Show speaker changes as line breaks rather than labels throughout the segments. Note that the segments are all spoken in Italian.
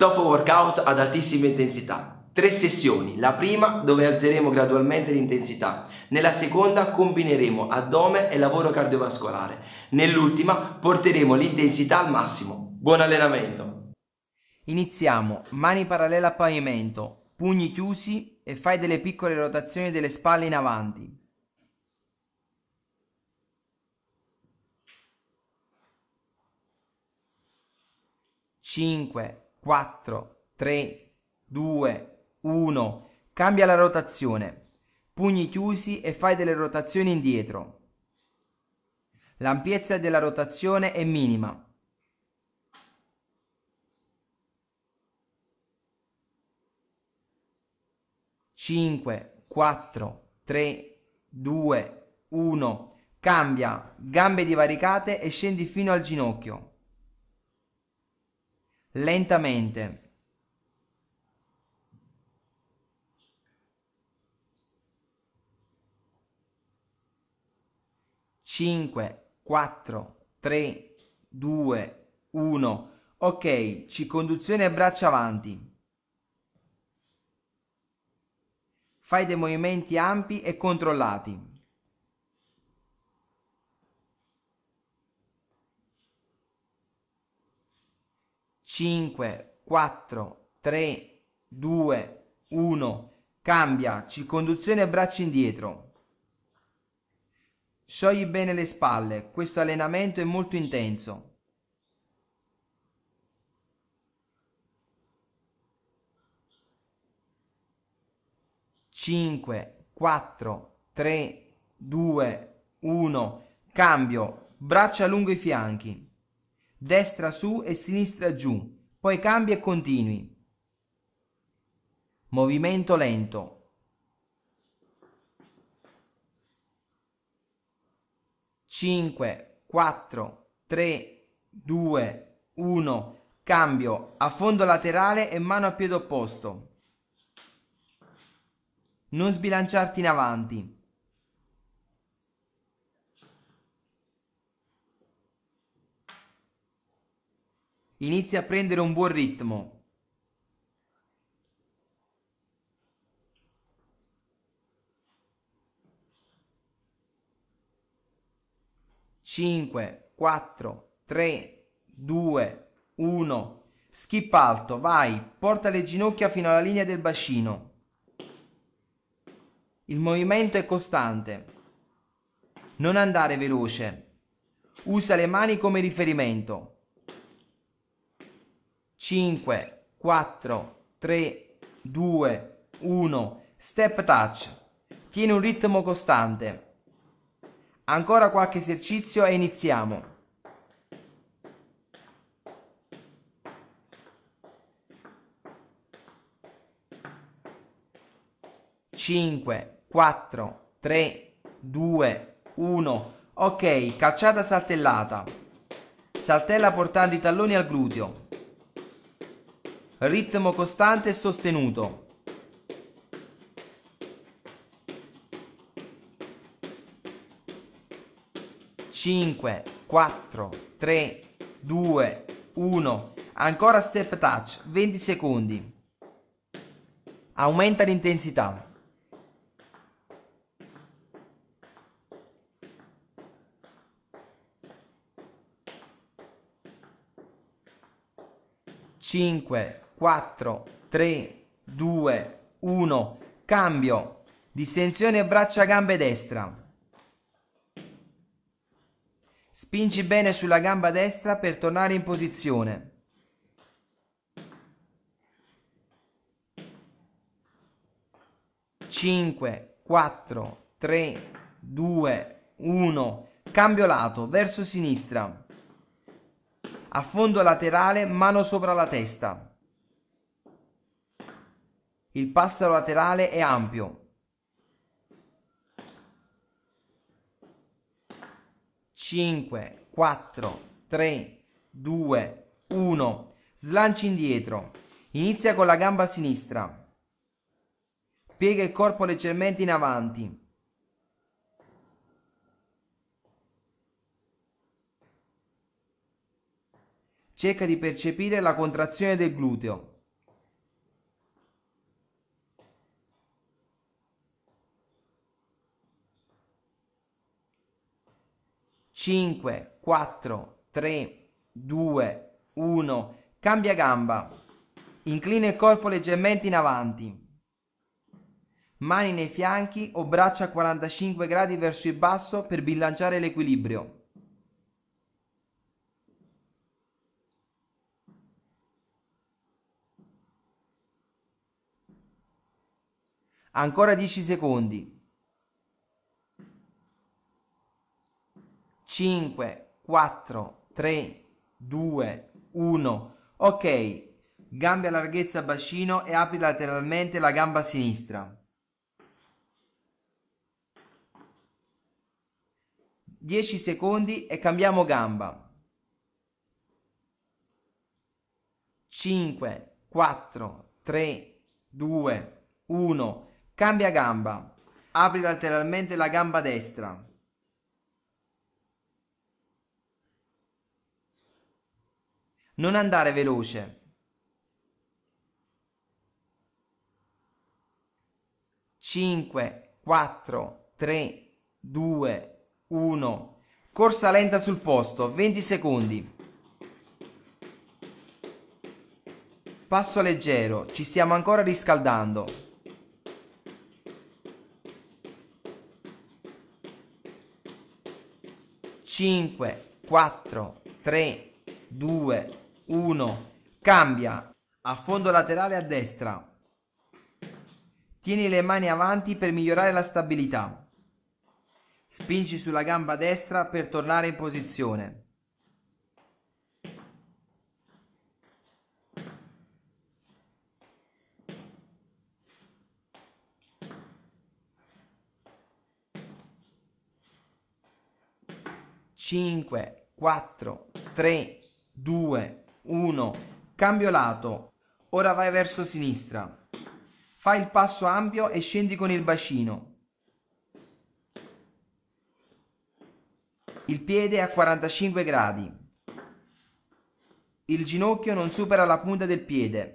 Dopo workout ad altissima intensità. Tre sessioni, la prima dove alzeremo gradualmente l'intensità, nella seconda combineremo addome e lavoro cardiovascolare, nell'ultima porteremo l'intensità al massimo. Buon allenamento! Iniziamo, mani parallele al pavimento, pugni chiusi e fai delle piccole rotazioni delle spalle in avanti. Cinque. 4, 3, 2, 1. Cambia la rotazione. Pugni chiusi e fai delle rotazioni indietro. L'ampiezza della rotazione è minima. Cinque, quattro, tre, due, uno. Cambia, gambe divaricate e scendi fino al ginocchio lentamente. Cinque, quattro, tre, due, uno. Ok, ci conduzione a braccia avanti. Fai dei movimenti ampi e controllati. 5, 4, 3, 2, 1. Cambia, circonduzione braccio indietro. Sciogli bene le spalle, questo allenamento è molto intenso. Cinque, quattro, tre, due, uno. Cambio, braccia lungo i fianchi destra su e sinistra giù, poi cambi e continui. Movimento lento. Cinque, quattro, tre, due, uno. Cambio a fondo laterale e mano a piede opposto. Non sbilanciarti in avanti. Inizia a prendere un buon ritmo. Cinque, quattro, tre, due, uno. Skip alto, vai, porta le ginocchia fino alla linea del bacino. Il movimento è costante. Non andare veloce. Usa le mani come riferimento. 5, 4, 3, 2, 1. Step touch. Tieni un ritmo costante. Ancora qualche esercizio e iniziamo. Cinque, quattro, tre, due, uno. Ok, calciata saltellata. Saltella portando i talloni al gluteo ritmo costante e sostenuto. Cinque, quattro, tre, due, uno. Ancora step touch, 20 secondi. Aumenta l'intensità. Cinque, 4, 3, 2, 1, cambio, distensione braccia gambe destra. Spingi bene sulla gamba destra per tornare in posizione. Cinque, quattro, tre, due, uno. Cambio lato, verso sinistra. Affondo laterale, mano sopra la testa. Il passo laterale è ampio. Cinque, quattro, tre, due, uno. Slanci indietro. Inizia con la gamba sinistra. Piega il corpo leggermente in avanti. Cerca di percepire la contrazione del gluteo. 5, 4, 3, 2, 1. Cambia gamba. Inclina il corpo leggermente in avanti. Mani nei fianchi o braccia a 45 gradi verso il basso per bilanciare l'equilibrio. Ancora 10 secondi. 5, 4, 3, 2, 1. Ok, gambe a larghezza bacino e apri lateralmente la gamba sinistra. 10 secondi e cambiamo gamba. 5, 4, 3, 2, 1. Cambia gamba. Apri lateralmente la gamba destra. Non andare veloce. Cinque, quattro, tre, due, uno. Corsa lenta sul posto, 20 secondi. Passo leggero, ci stiamo ancora riscaldando. Cinque, quattro, tre, due, 1, cambia, a fondo laterale a destra. Tieni le mani avanti per migliorare la stabilità. Spingi sulla gamba destra per tornare in posizione. Cinque, quattro, tre, due, 1. Cambio lato. Ora vai verso sinistra. Fai il passo ampio e scendi con il bacino. Il piede a 45 gradi. Il ginocchio non supera la punta del piede.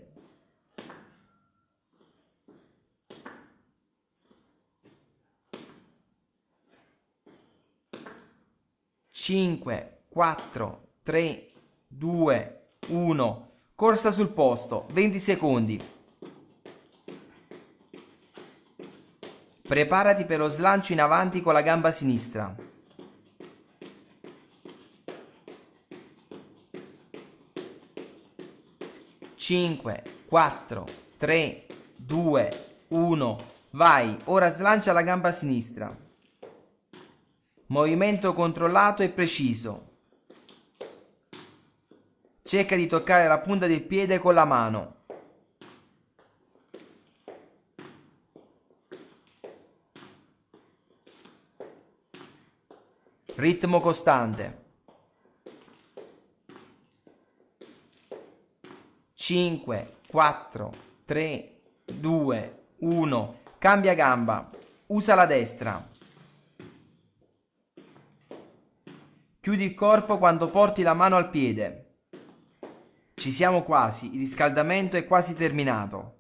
Cinque, quattro, tre, due, 1. Corsa sul posto, 20 secondi. Preparati per lo slancio in avanti con la gamba sinistra. Cinque, quattro, tre, due, uno. Vai, ora slancia la gamba sinistra. Movimento controllato e preciso. Cerca di toccare la punta del piede con la mano. Ritmo costante. 5, 4, 3, 2, 1. Cambia gamba. Usa la destra. Chiudi il corpo quando porti la mano al piede ci siamo quasi, il riscaldamento è quasi terminato.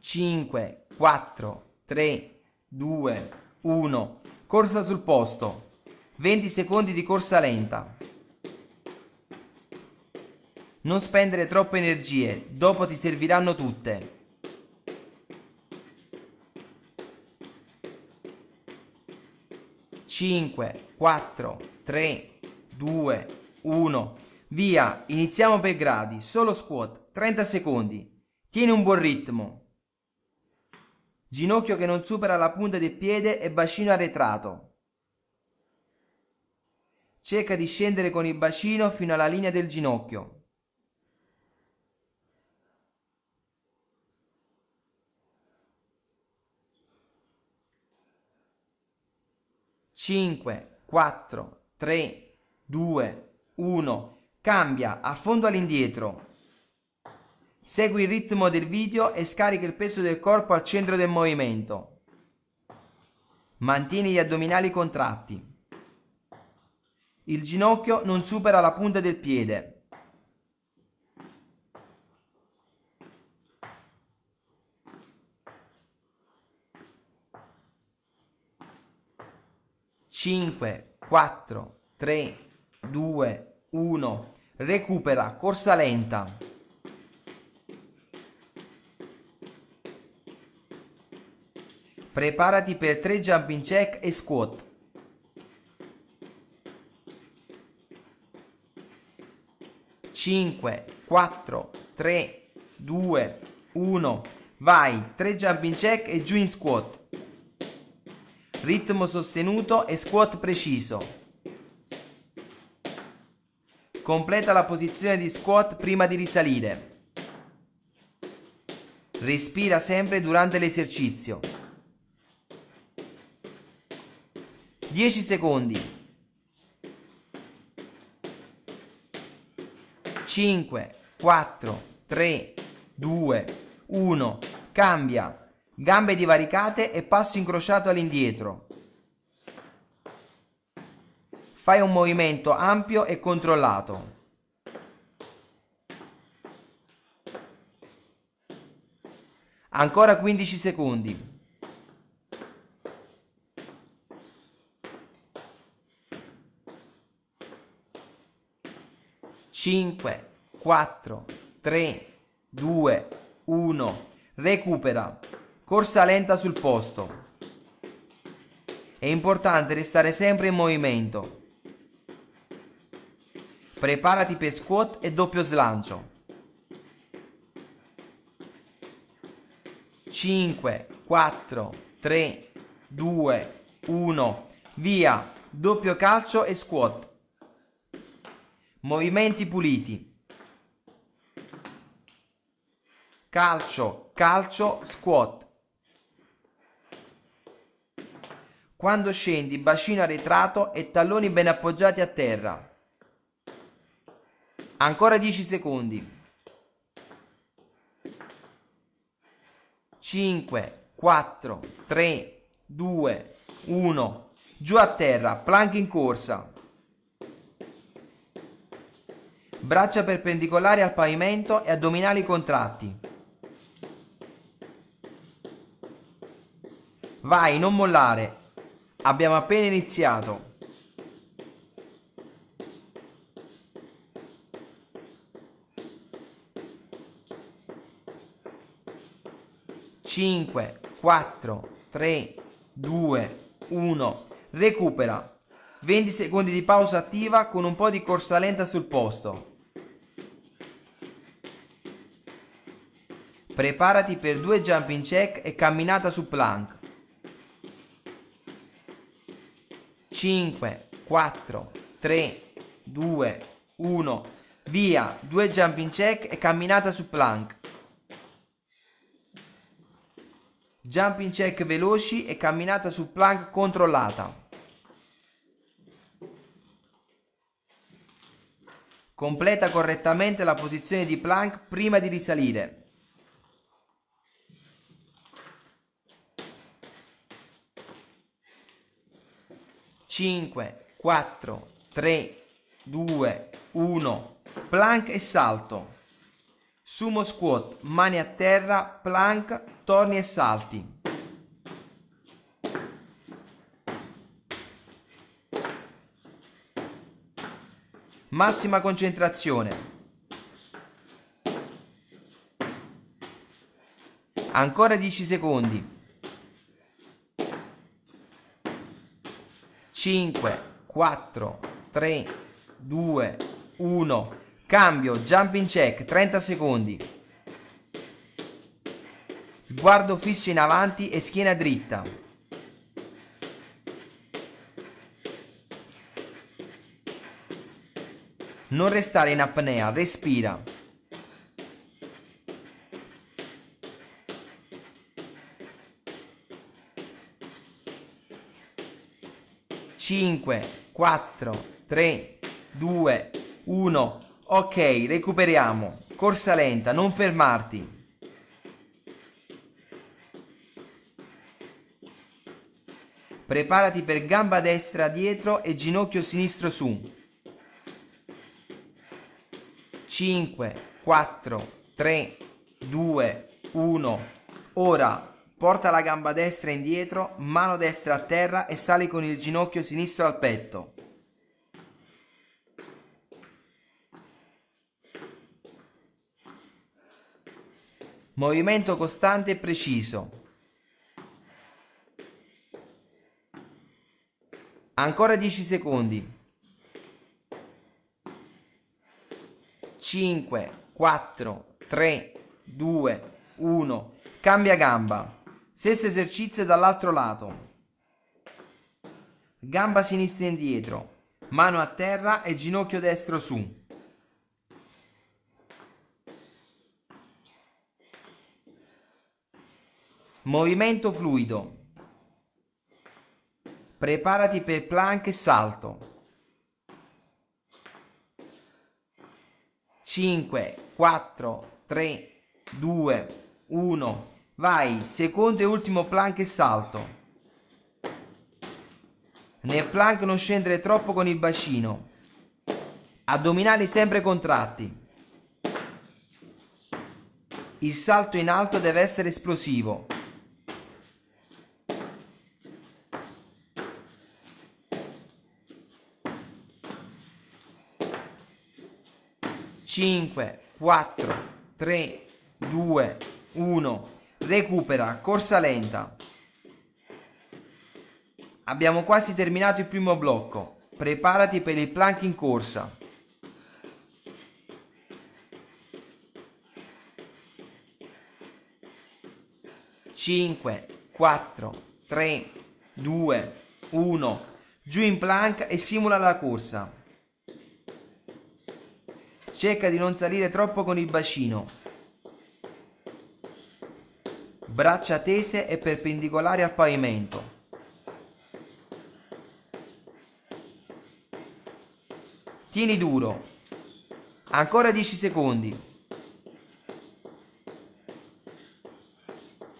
Cinque, quattro, tre, due, uno. Corsa sul posto. venti secondi di corsa lenta. Non spendere troppe energie, dopo ti serviranno tutte. Cinque, quattro, tre, due, uno. Via, iniziamo per gradi, solo squat, 30 secondi. Tieni un buon ritmo. Ginocchio che non supera la punta del piede e bacino arretrato. Cerca di scendere con il bacino fino alla linea del ginocchio. 5, 4, 3, 2, 1. Cambia a all'indietro. Segui il ritmo del video e scarica il peso del corpo al centro del movimento. Mantieni gli addominali contratti. Il ginocchio non supera la punta del piede. 5, 4, 3, 2, 1. Recupera, corsa lenta. Preparati per 3 jumping jack e squat. Cinque, quattro, tre, due, uno. Vai, 3 jumping jack e giù in squat ritmo sostenuto e squat preciso. Completa la posizione di squat prima di risalire. Respira sempre durante l'esercizio. 10 secondi. 5, 4, 3, 2, 1. Cambia gambe divaricate e passo incrociato all'indietro. Fai un movimento ampio e controllato. Ancora 15 secondi. Cinque, quattro, tre, due, uno. Recupera. Corsa lenta sul posto. È importante restare sempre in movimento. Preparati per squat e doppio slancio. 5, 4, 3, 2, 1. Via, doppio calcio e squat. Movimenti puliti. Calcio, calcio, squat. Quando scendi, bacino arretrato e talloni ben appoggiati a terra. Ancora 10 secondi. 5, 4, 3, 2, 1. Giù a terra, plank in corsa. Braccia perpendicolari al pavimento e addominali contratti. Vai, non mollare. Abbiamo appena iniziato. Cinque, quattro, tre, due, uno. Recupera. 20 secondi di pausa attiva con un po' di corsa lenta sul posto. Preparati per due jumping check e camminata su plank. 5, 4, 3, 2, 1, via, due jumping check e camminata su plank. Jumping check veloci e camminata su plank controllata. Completa correttamente la posizione di plank prima di risalire. 5, 4, 3, 2, 1, plank e salto. Sumo squat, mani a terra, plank, torni e salti. Massima concentrazione. Ancora 10 secondi. 5, 4, 3, 2, 1. Cambio, jumping check, 30 secondi. Sguardo fisso in avanti e schiena dritta. Non restare in apnea, respira. 5, 4, 3, 2, 1. Ok, recuperiamo. Corsa lenta, non fermarti. Preparati per gamba destra dietro e ginocchio sinistro su. 5, 4, 3, 2, 1. Ora Porta la gamba destra indietro, mano destra a terra e sali con il ginocchio sinistro al petto. Movimento costante e preciso. Ancora 10 secondi. 5, 4, 3, 2, 1. Cambia gamba. Stesso esercizio dall'altro lato. Gamba sinistra indietro, mano a terra e ginocchio destro su. Movimento fluido. Preparati per plank e salto. 5, 4, 3, 2, 1. Vai, secondo e ultimo plank e salto. Nel plank non scendere troppo con il bacino. Addominali sempre contratti. Il salto in alto deve essere esplosivo. Cinque, quattro, tre, due, uno recupera, corsa lenta. Abbiamo quasi terminato il primo blocco. Preparati per il plank in corsa. Cinque, quattro, tre, due, uno. Giù in plank e simula la corsa. Cerca di non salire troppo con il bacino braccia tese e perpendicolari al pavimento. Tieni duro. Ancora 10 secondi.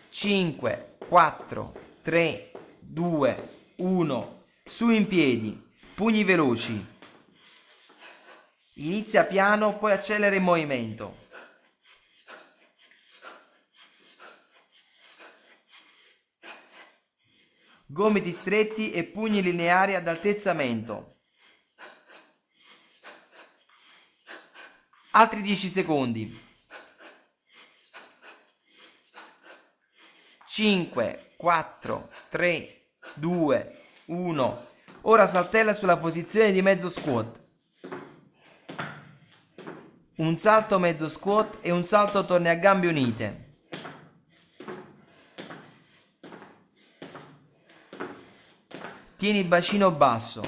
5, 4, 3, 2, 1. Su in piedi, pugni veloci. Inizia piano, poi accelera il movimento. gomiti stretti e pugni lineari ad altezza-mento. Altri 10 secondi. 5, 4, 3, 2, 1. Ora saltella sulla posizione di mezzo squat. Un salto mezzo squat e un salto torni a gambe unite. Tieni il bacino basso.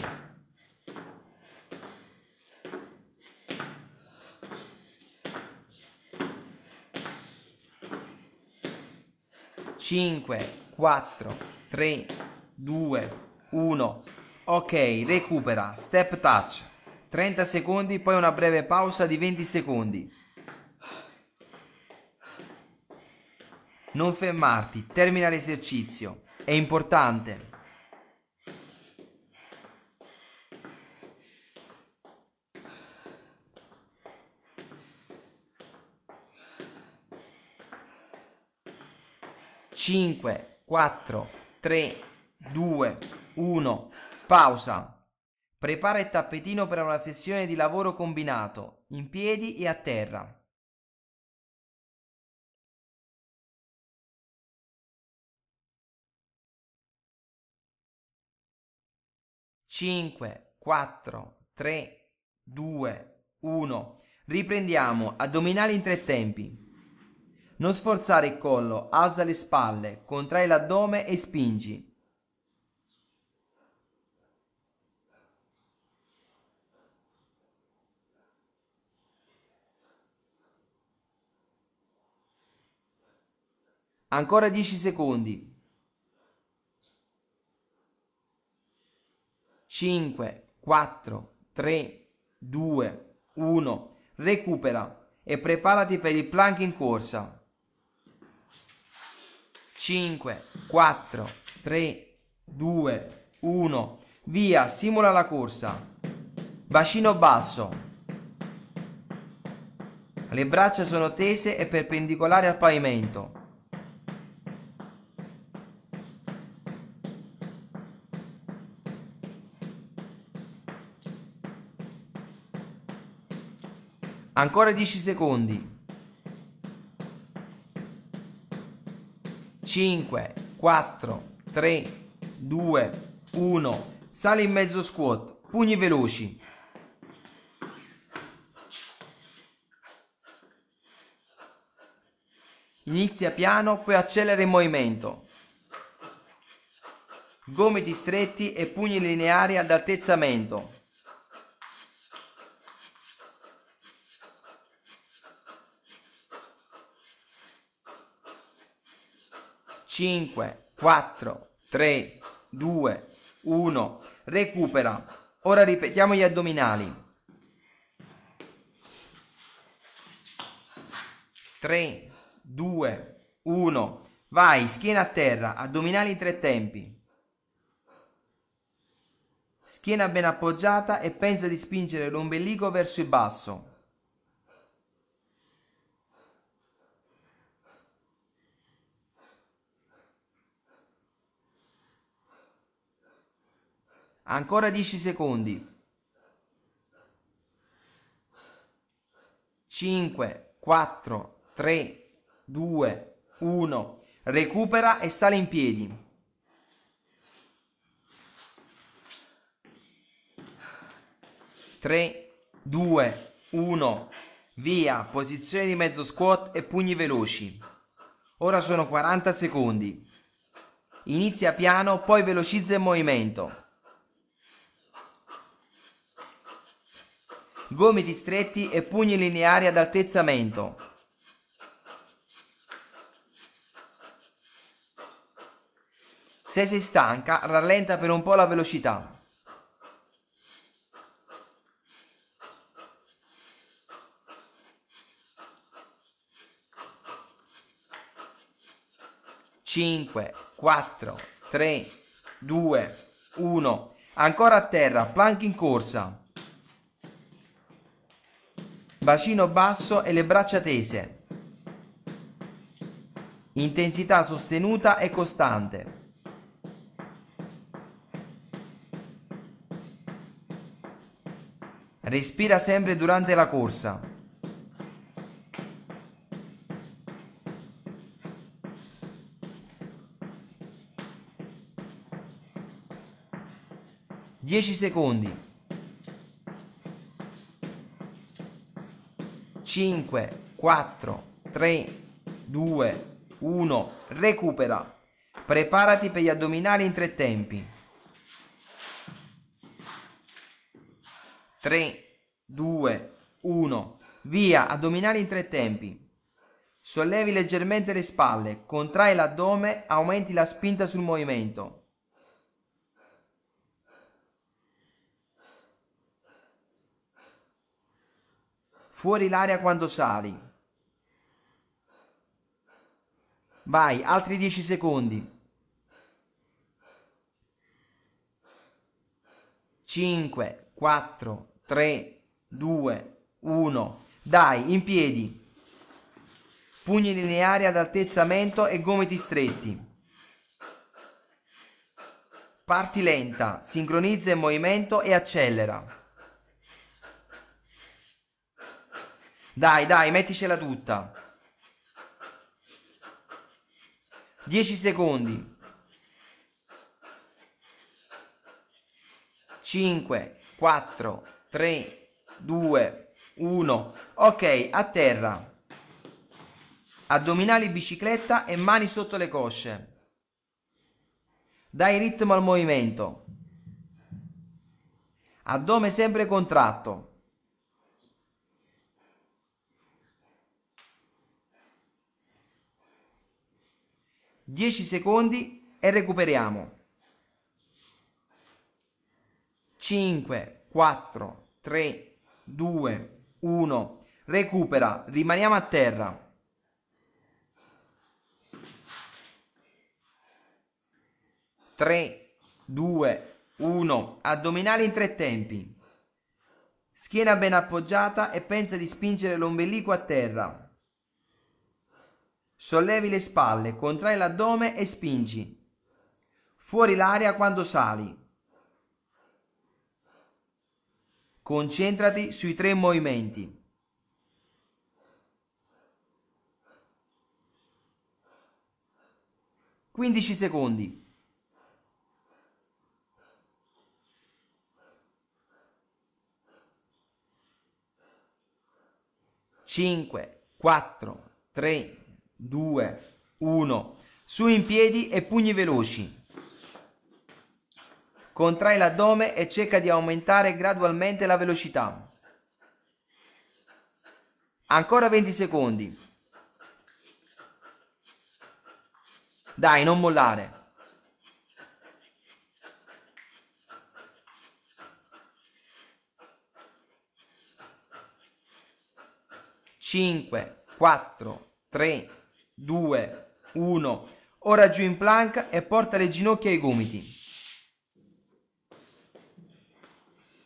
Cinque, quattro, tre, due, uno. Ok, recupera. Step touch. 30 secondi, poi una breve pausa di 20 secondi. Non fermarti, termina l'esercizio. È importante. 5, 4, 3, 2, 1, pausa. Prepara il tappetino per una sessione di lavoro combinato, in piedi e a terra. Cinque, quattro, tre, due, uno. Riprendiamo addominali in tre tempi. Non sforzare il collo, alza le spalle, contrai l'addome e spingi. Ancora 10 secondi. 5, 4, 3, 2, 1. Recupera e preparati per il plank in corsa. 5, 4, 3, 2, 1. Via, simula la corsa. Bacino basso. Le braccia sono tese e perpendicolari al pavimento. Ancora 10 secondi. 5, 4, 3, 2, 1. Sale in mezzo squat, pugni veloci. Inizia piano, poi accelera il movimento. Gomiti stretti e pugni lineari ad altezzamento. 5, 4, 3, 2, 1. Recupera. Ora ripetiamo gli addominali. 3, 2, 1. Vai, schiena a terra, addominali tre tempi. Schiena ben appoggiata e pensa di spingere l'ombelico verso il basso. Ancora 10 secondi. 5, 4, 3, 2, 1. Recupera e sale in piedi. Tre, due, uno, via, posizione di mezzo squat e pugni veloci. Ora sono 40 secondi. Inizia piano, poi velocizza il movimento. gomiti stretti e pugni lineari ad altezzamento. Se si stanca, rallenta per un po' la velocità. Cinque, quattro, tre, due, uno. Ancora a terra, plank in corsa bacino basso e le braccia tese. Intensità sostenuta e costante. Respira sempre durante la corsa. Dieci secondi. 5, 4, 3, 2, 1. Recupera. Preparati per gli addominali in tre tempi. 3, 2, 1. Via, addominali in tre tempi. Sollevi leggermente le spalle, contrai l'addome, aumenti la spinta sul movimento. fuori l'aria quando sali. Vai, altri 10 secondi. 5, 4, 3, 2, 1. Dai, in piedi. Pugni lineari ad altezza mento e gomiti stretti. Parti lenta, sincronizza il movimento e accelera. Dai, dai, metticela tutta. 10 secondi. 5, 4, 3, 2, 1. Ok, a terra. Addominali bicicletta e mani sotto le cosce. Dai ritmo al movimento. Addome sempre contratto. 10 secondi e recuperiamo. 5, 4, 3, 2, 1. Recupera, rimaniamo a terra. Tre, due, uno. Addominali in tre tempi. Schiena ben appoggiata e pensa di spingere l'ombelico a terra. Sollevi le spalle, contrai l'addome e spingi. Fuori l'aria quando sali. Concentrati sui tre movimenti. Quindici secondi. Cinque, quattro, tre, 2, 1. Su in piedi e pugni veloci. Contrai l'addome e cerca di aumentare gradualmente la velocità. Ancora 20 secondi. Dai, non mollare. Cinque, quattro, tre, 2, 1. Ora giù in plank e porta le ginocchia ai gomiti.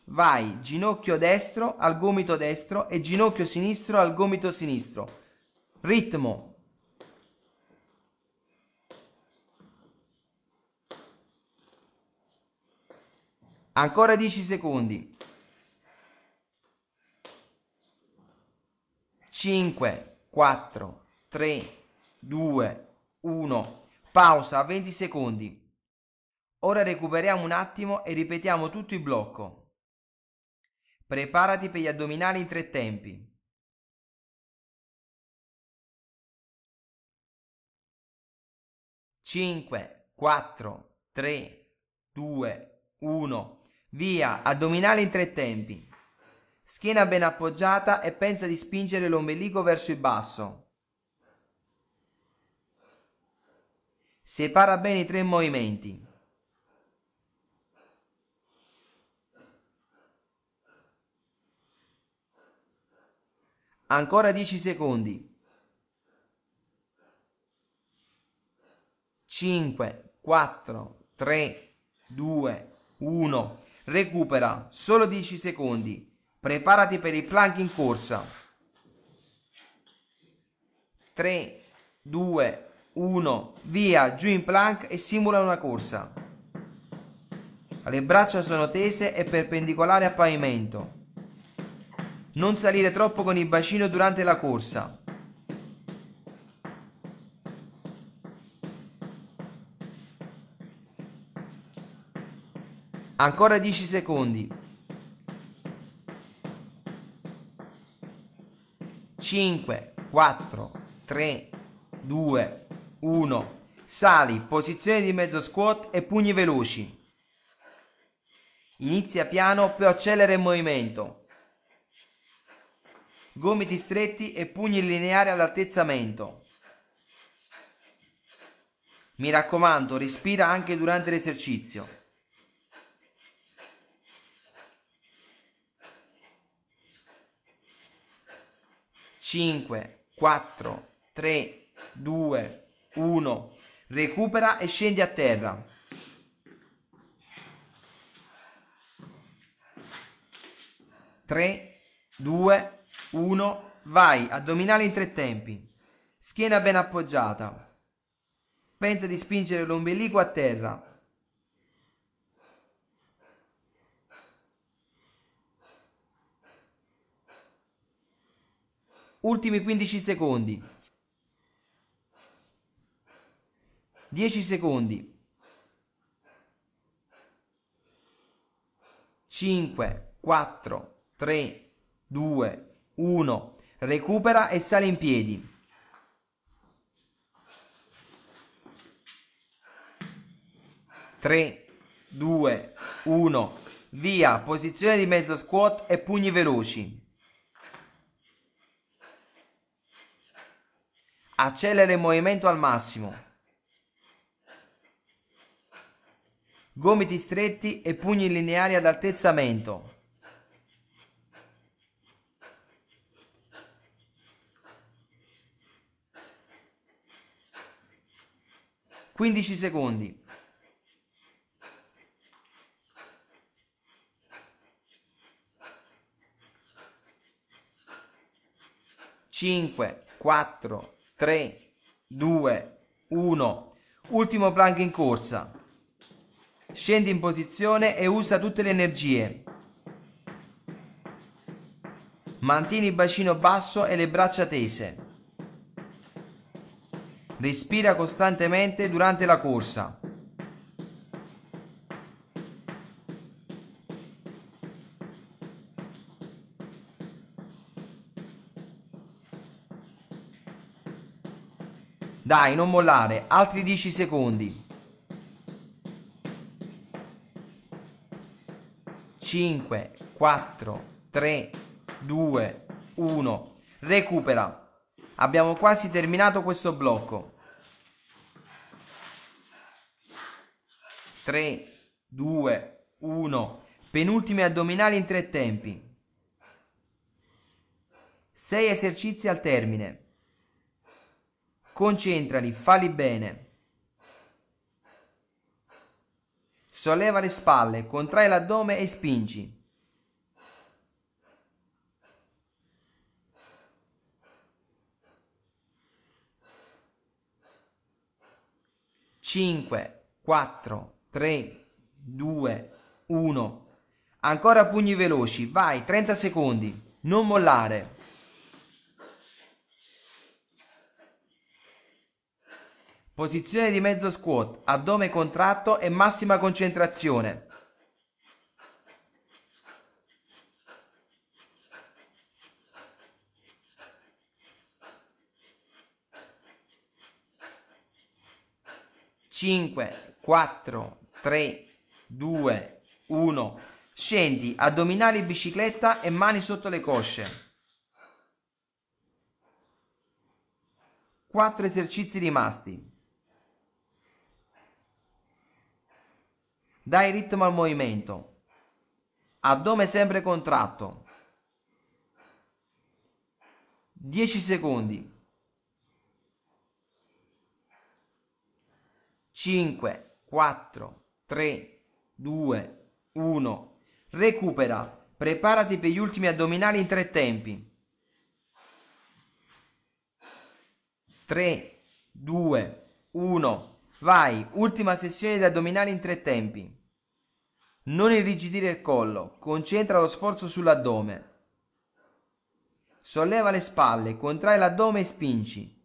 Vai, ginocchio destro al gomito destro e ginocchio sinistro al gomito sinistro. Ritmo. Ancora 10 secondi. 5, 4, 3, 2, 1, pausa 20 secondi. Ora recuperiamo un attimo e ripetiamo tutto il blocco. Preparati per gli addominali in tre tempi. Cinque, quattro, tre, due, uno. Via, addominali in tre tempi. Schiena ben appoggiata e pensa di spingere l'ombelico verso il basso. Separa bene i tre movimenti. Ancora 10 secondi. 5, 4, 3, 2, 1. Recupera, solo 10 secondi. Preparati per il plank in corsa. 3, 2, 1. 1, via giù in plank e simula una corsa. Le braccia sono tese e perpendicolari al pavimento. Non salire troppo con il bacino durante la corsa. Ancora 10 secondi. 5, 4, 3, 2, 1. Sali, posizione di mezzo squat e pugni veloci. Inizia piano, poi accelera il movimento. Gomiti stretti e pugni lineari all'altezzamento. Mi raccomando, respira anche durante l'esercizio. Cinque, quattro, tre, due, 1. Recupera e scendi a terra. Tre, due, uno, vai, addominale in tre tempi, schiena ben appoggiata, pensa di spingere l'ombelico a terra, ultimi 15 secondi. 10 secondi 5 4 3 2 1 recupera e sale in piedi Tre, due, uno, via, posizione di mezzo squat e pugni veloci. Accelera il movimento al massimo. gomiti stretti e pugni lineari ad altezzamento. Quindici secondi. Cinque, quattro, tre, due, uno. Ultimo plank in corsa scendi in posizione e usa tutte le energie. Mantieni il bacino basso e le braccia tese. Respira costantemente durante la corsa. Dai, non mollare, altri 10 secondi. 5, 4, 3, 2, 1. Recupera. Abbiamo quasi terminato questo blocco. 3, 2, 1. Penultimi addominali in tre tempi. 6 esercizi al termine. Concentrali, falli bene. Solleva le spalle, contrai l'addome e spingi. Cinque, quattro, tre, due, uno. Ancora pugni veloci, vai, 30 secondi, non mollare. Posizione di mezzo squat, addome contratto e massima concentrazione. Cinque, quattro, tre, due, uno. Scendi, addominali bicicletta e mani sotto le cosce. 4 esercizi rimasti. Dai ritmo al movimento. Addome sempre contratto. 10 secondi. 5, 4, 3, 2, 1. Recupera. Preparati per gli ultimi addominali in tre tempi. 3, 2, 1. Vai, ultima sessione di addominali in tre tempi. Non irrigidire il collo, concentra lo sforzo sull'addome. Solleva le spalle, contrai l'addome e spingi.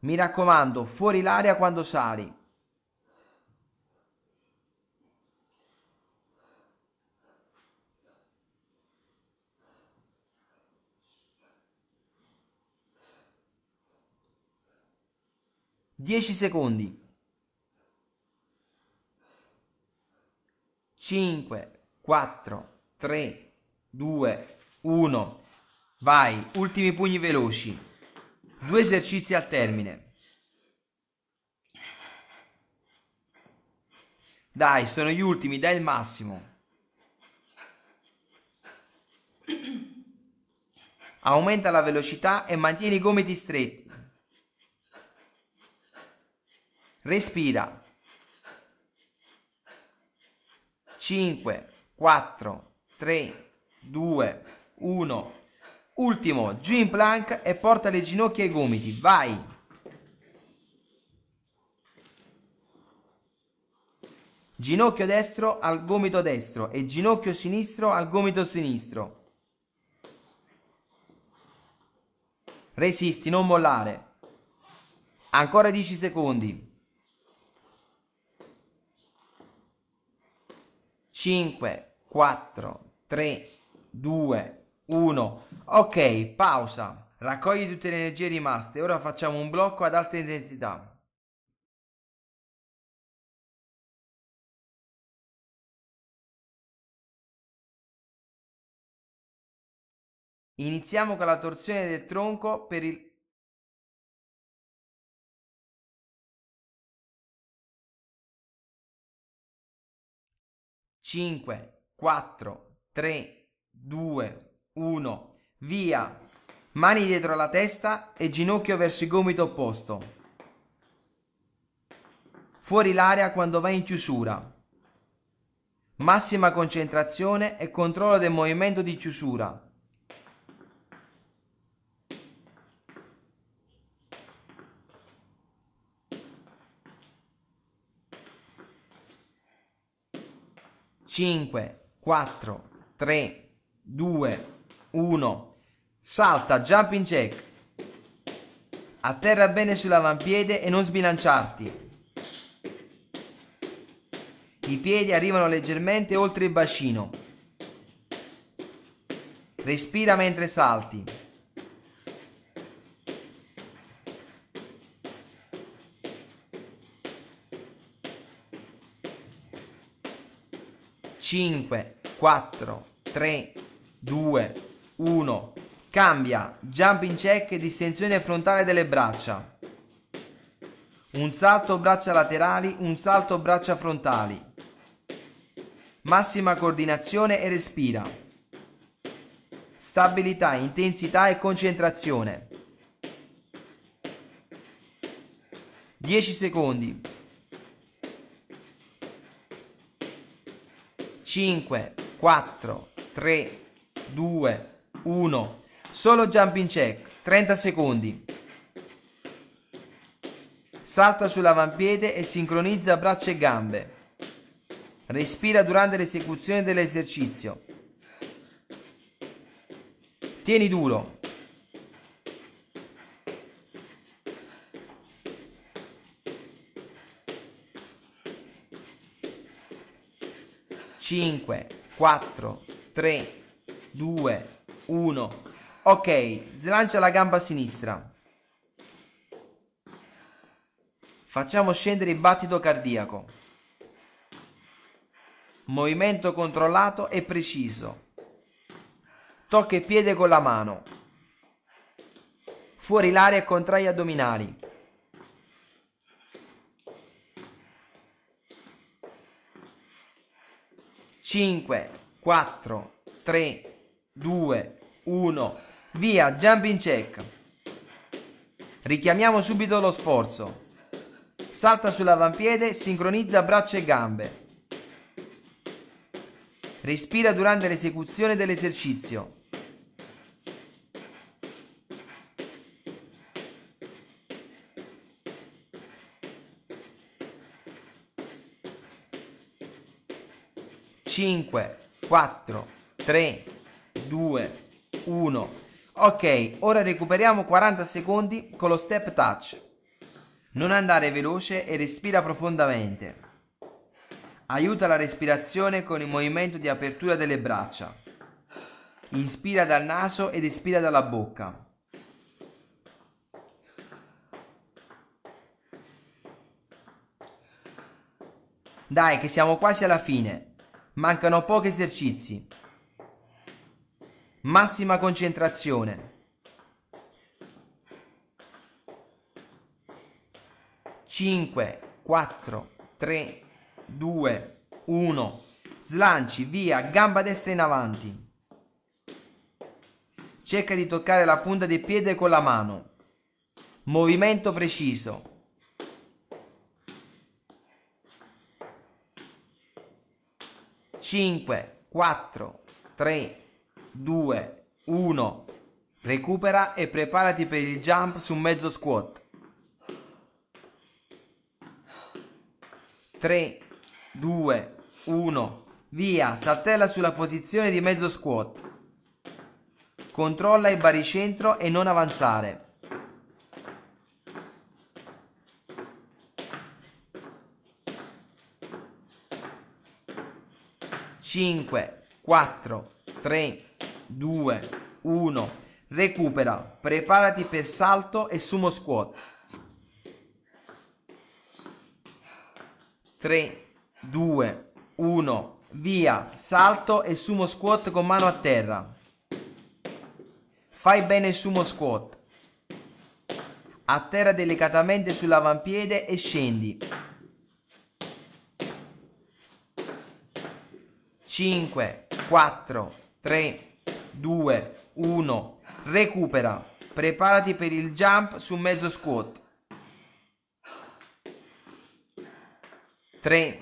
Mi raccomando, fuori l'aria quando sali. Dieci secondi. 5, 4, 3, 2, 1. Vai, ultimi pugni veloci. Due esercizi al termine. Dai, sono gli ultimi, dai il massimo. Aumenta la velocità e mantieni i gomiti stretti. Respira. 5, 4, 3, 2, 1. Ultimo, giù in plank e porta le ginocchia ai gomiti. Vai! Ginocchio destro al gomito destro e ginocchio sinistro al gomito sinistro. Resisti, non mollare. Ancora 10 secondi. 5, 4, 3, 2, 1. Ok, pausa. Raccogli tutte le energie rimaste. Ora facciamo un blocco ad alta intensità. Iniziamo con la torsione del tronco per il 5, 4, 3, 2, 1, via. Mani dietro la testa e ginocchio verso il gomito opposto. Fuori l'aria quando vai in chiusura. Massima concentrazione e controllo del movimento di chiusura. 5, 4, 3, 2, 1. Salta, jumping jack. Atterra bene sull'avampiede e non sbilanciarti. I piedi arrivano leggermente oltre il bacino. Respira mentre salti. 5, 4, 3, 2, 1. Cambia, jumping check, distensione frontale delle braccia. Un salto braccia laterali, un salto braccia frontali. Massima coordinazione e respira. Stabilità, intensità e concentrazione. 10 secondi. 5, 4, 3, 2, 1. Solo jumping check, 30 secondi. Salta sull'avampiede e sincronizza braccia e gambe. Respira durante l'esecuzione dell'esercizio. Tieni duro. 5, 4, 3, 2, 1. Ok, slancia la gamba sinistra. Facciamo scendere il battito cardiaco. Movimento controllato e preciso. Tocca il piede con la mano. Fuori l'aria e contrai addominali. 5, 4, 3, 2, 1. Via, jumping check. Richiamiamo subito lo sforzo. Salta sull'avampiede, sincronizza braccia e gambe. Respira durante l'esecuzione dell'esercizio. 5, 4, 3, 2, 1. Ok, ora recuperiamo 40 secondi con lo step touch. Non andare veloce e respira profondamente. Aiuta la respirazione con il movimento di apertura delle braccia. Inspira dal naso ed espira dalla bocca. Dai, che siamo quasi alla fine mancano pochi esercizi. Massima concentrazione. Cinque, quattro, tre, due, uno. Slanci, via, gamba destra in avanti. Cerca di toccare la punta del piede con la mano. Movimento preciso. 5, 4, 3, 2, 1. Recupera e preparati per il jump su mezzo squat. 3, 2, 1. Via, saltella sulla posizione di mezzo squat. Controlla il baricentro e non avanzare. 5, 4, 3, 2, 1. Recupera, preparati per salto e sumo squat. 3, 2, 1. Via, salto e sumo squat con mano a terra. Fai bene il sumo squat. Atterra delicatamente sull'avampiede e scendi. 5, 4, 3, 2, 1. Recupera. Preparati per il jump su mezzo squat. 3,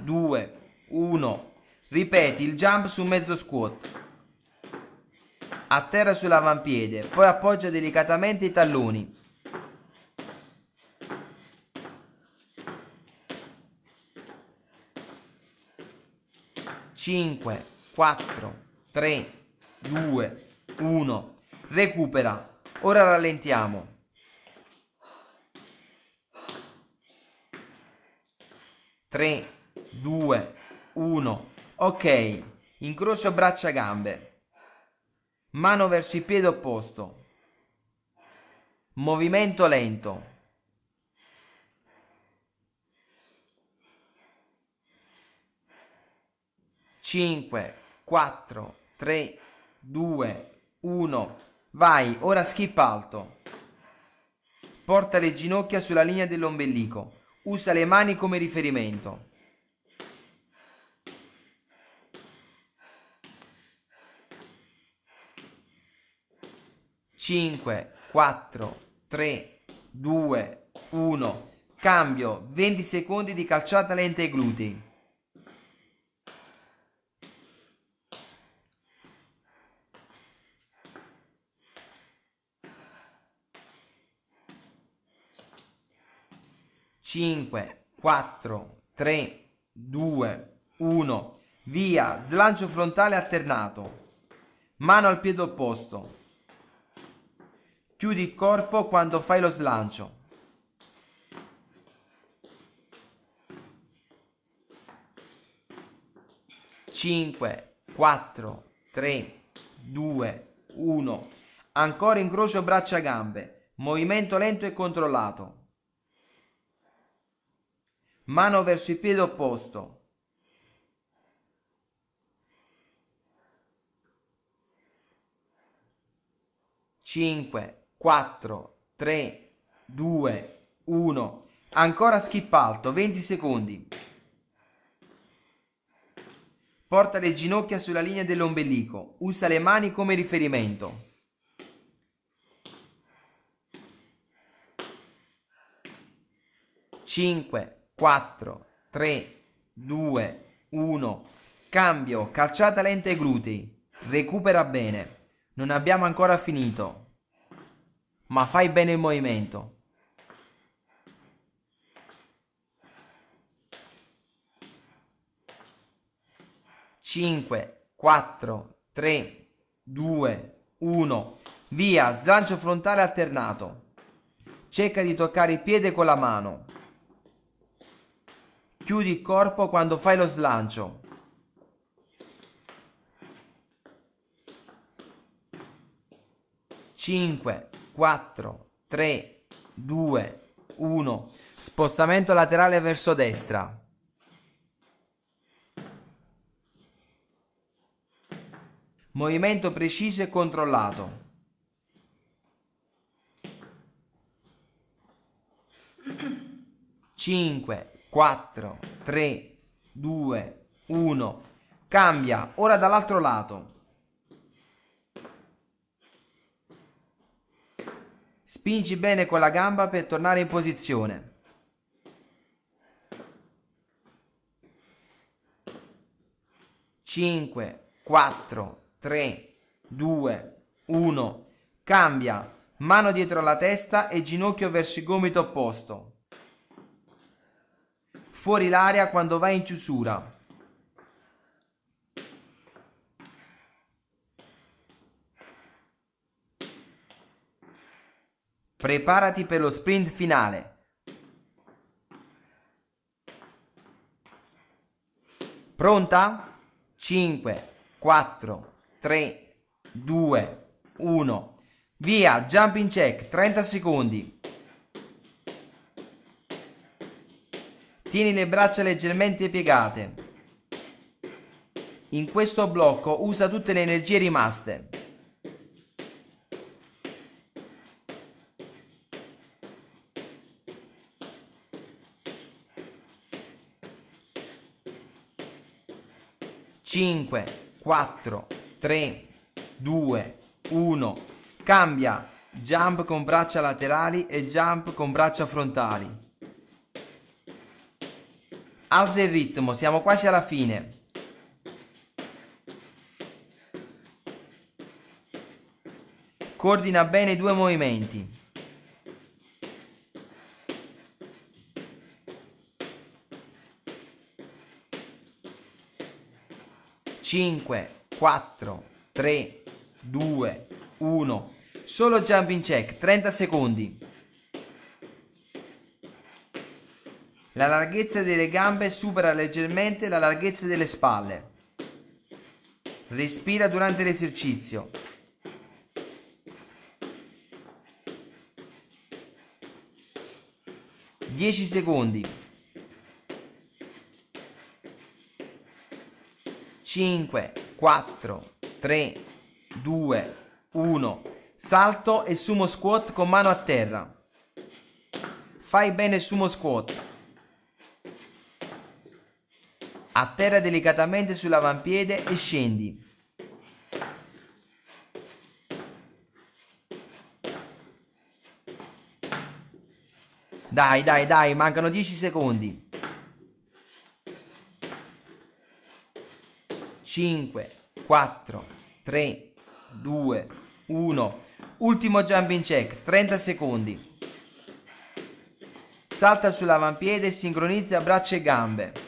2, 1. Ripeti il jump su mezzo squat. Atterra sull'avampiede, poi appoggia delicatamente i talloni. 5, 4, 3, 2, 1. Recupera. Ora rallentiamo. Tre, due, uno. Ok, incrocio braccia gambe. Mano verso il piede opposto. Movimento lento. 5, 4, 3, 2, 1. Vai, ora skip alto. Porta le ginocchia sulla linea dell'ombelico. Usa le mani come riferimento. Cinque, quattro, tre, due, uno. Cambio, 20 secondi di calciata lenta ai glutei. 5, 4, 3, 2, 1. Via, slancio frontale alternato. Mano al piede opposto. Chiudi il corpo quando fai lo slancio. Cinque, quattro, tre, due, uno. Ancora incrocio braccia-gambe. Movimento lento e controllato mano verso il piede opposto. Cinque, quattro, tre, due, uno. Ancora skip alto, 20 secondi. Porta le ginocchia sulla linea dell'ombelico. Usa le mani come riferimento. Cinque, 4, 3, 2, 1. Cambio, calciata lente ai glutei. Recupera bene. Non abbiamo ancora finito. Ma fai bene il movimento. Cinque, quattro, tre, due, uno. Via, slancio frontale alternato. Cerca di toccare il piede con la mano chiudi il corpo quando fai lo slancio. Cinque, quattro, tre, due, uno. Spostamento laterale verso destra. Movimento preciso e controllato. Cinque, 4, 3, 2, 1. Cambia. Ora dall'altro lato. Spingi bene con la gamba per tornare in posizione. Cinque, quattro, tre, due, uno. Cambia. Mano dietro la testa e ginocchio verso il gomito opposto fuori l'area quando vai in chiusura. Preparati per lo sprint finale. Pronta? 5, 4, 3, 2, 1. Via, jumping check, 30 secondi. Tieni le braccia leggermente piegate. In questo blocco usa tutte le energie rimaste. Cinque, quattro, tre, due, uno. Cambia jump con braccia laterali e jump con braccia frontali alza il ritmo, siamo quasi alla fine. Coordina bene i due movimenti. Cinque, quattro, tre, due, uno. Solo jumping check, 30 secondi. La larghezza delle gambe supera leggermente la larghezza delle spalle. Respira durante l'esercizio. Dieci secondi. Cinque, quattro, tre, due, uno. Salto e sumo squat con mano a terra. Fai bene sumo squat. atterra delicatamente sull'avampiede e scendi. Dai, dai, dai, mancano 10 secondi. 5, 4, 3, 2, 1. Ultimo jumping check, 30 secondi. Salta sull'avampiede e sincronizza braccia e gambe.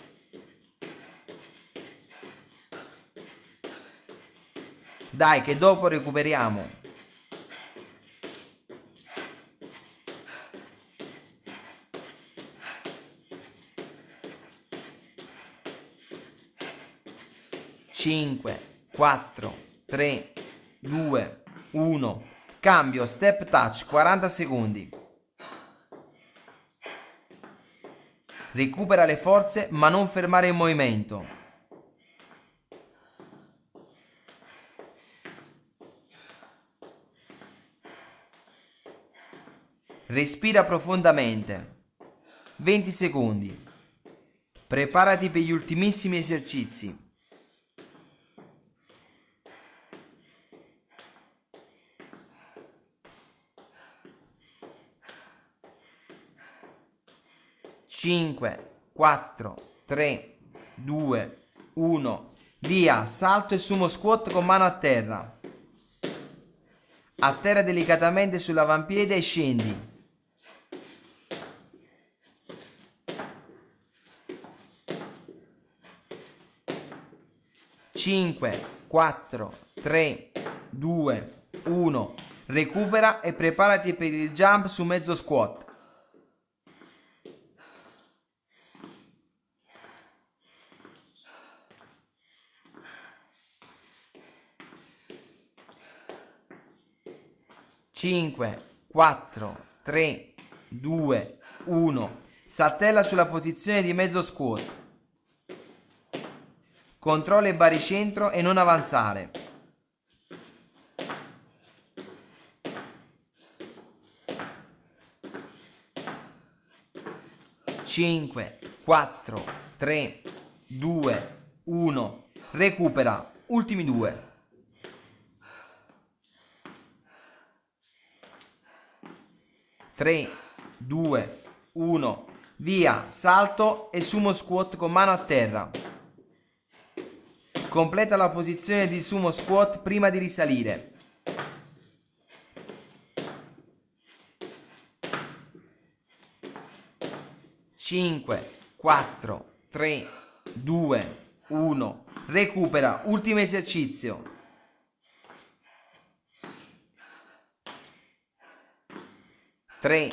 Dai, che dopo recuperiamo. Cinque, quattro, tre, due, uno. Cambio, step touch, 40 secondi. Recupera le forze ma non fermare il movimento. Respira profondamente. 20 secondi. Preparati per gli ultimissimi esercizi. Cinque, quattro, tre, due, uno. Via, salto e sumo squat con mano a terra. Atterra delicatamente sull'avampiede e scendi. 5, 4, 3, 2, 1. Recupera e preparati per il jump su mezzo squat. Cinque, quattro, tre, due, uno. Saltella sulla posizione di mezzo squat. Controlla il baricentro e non avanzare. Cinque, quattro, tre, due, uno. Recupera. Ultimi due. Tre, due, uno. Via, salto e sumo squat con mano a terra. Completa la posizione di sumo squat prima di risalire. Cinque, quattro, tre, due, uno. Recupera, ultimo esercizio. Tre,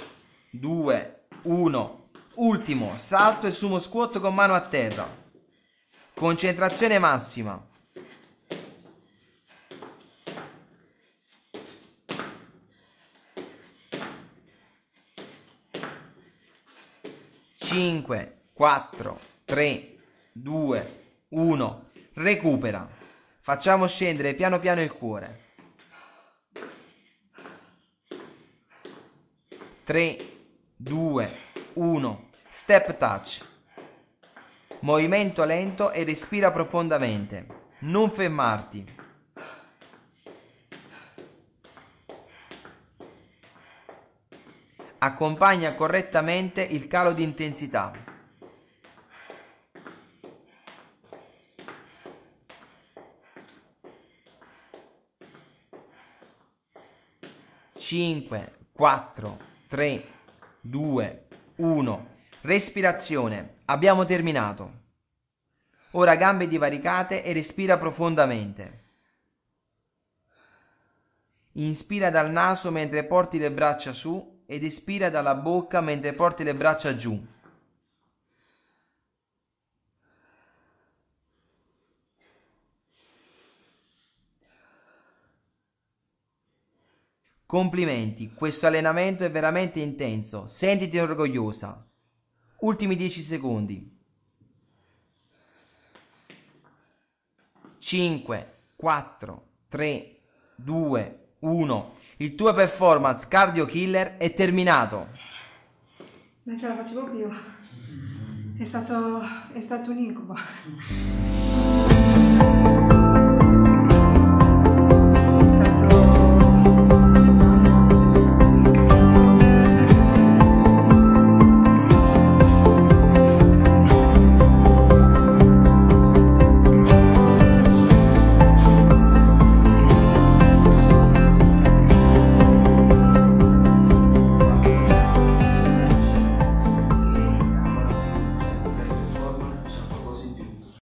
due, uno. Ultimo, salto e sumo squat con mano a terra. Concentrazione massima. Cinque, quattro, tre, due, uno. Recupera. Facciamo scendere piano piano il cuore. Tre, due, uno. Step touch movimento lento e respira profondamente. Non fermarti. Accompagna correttamente il calo di intensità. Cinque, quattro, tre, due, uno. Respirazione. Abbiamo terminato. Ora gambe divaricate e respira profondamente. Inspira dal naso mentre porti le braccia su ed espira dalla bocca mentre porti le braccia giù. Complimenti, questo allenamento è veramente intenso, sentiti orgogliosa ultimi 10 secondi. 5, 4, 3, 2, 1. Il tuo performance cardio killer è terminato. Non ce la facevo più. È stato, è stato un incubo.